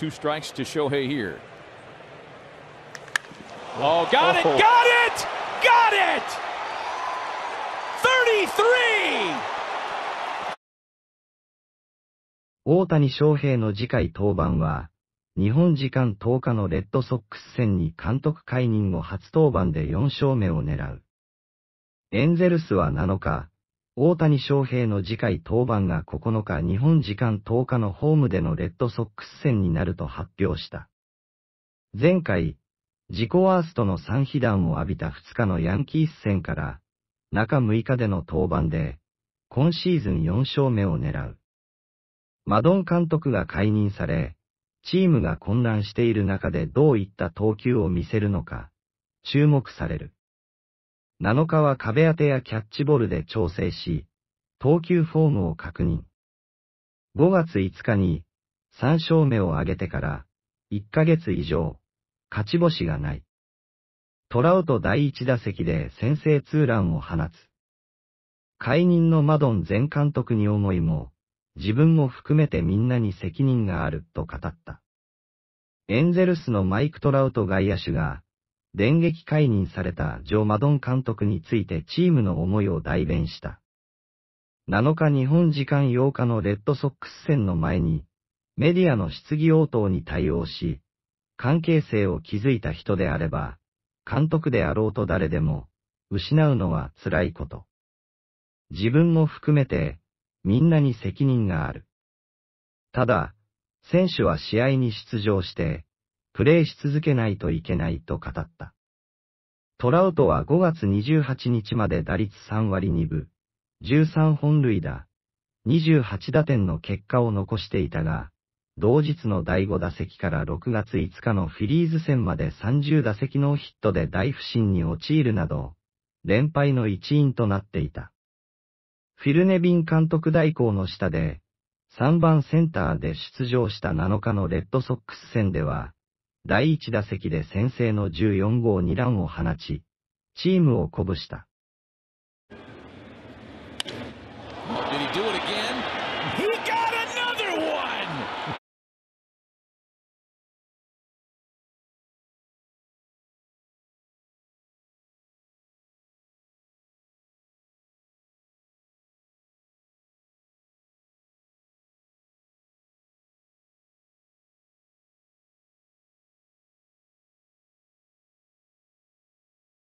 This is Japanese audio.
Two strikes to Shohei here. Oh, got it, got it, got it! 33! 大谷翔平の次回登板は、日本時間10日のレッドソックス戦に監督解任後初登板で4勝目を狙う。エンゼルスは7日、大谷翔平の次回登板が9日日本時間10日のホームでのレッドソックス戦になると発表した。前回、自己ワーストの3被弾を浴びた2日のヤンキース戦から、中6日での登板で、今シーズン4勝目を狙う。マドン監督が解任され、チームが混乱している中でどういった投球を見せるのか、注目される。7日は壁当てやキャッチボールで調整し、投球フォームを確認。5月5日に3勝目を挙げてから1ヶ月以上勝ち星がない。トラウト第1打席で先制ツーランを放つ。解任のマドン前監督に思いも、自分も含めてみんなに責任があると語った。エンゼルスのマイク・トラウト外野手が電撃解任されたジョ・マドン監督についてチームの思いを代弁した。7日日本時間8日のレッドソックス戦の前に、メディアの質疑応答に対応し、関係性を築いた人であれば、監督であろうと誰でも、失うのは辛いこと。自分も含めて、みんなに責任がある。ただ、選手は試合に出場して、プレーし続けないといけないと語った。トラウトは5月28日まで打率3割2分、13本塁打、28打点の結果を残していたが、同日の第5打席から6月5日のフィリーズ戦まで30打席ノーヒットで大不振に陥るなど、連敗の一因となっていた。フィルネビン監督代行の下で、3番センターで出場した7日のレッドソックス戦では、第一打席で先制の14号2ランを放ち、チームを鼓舞した。Did he do it again? He got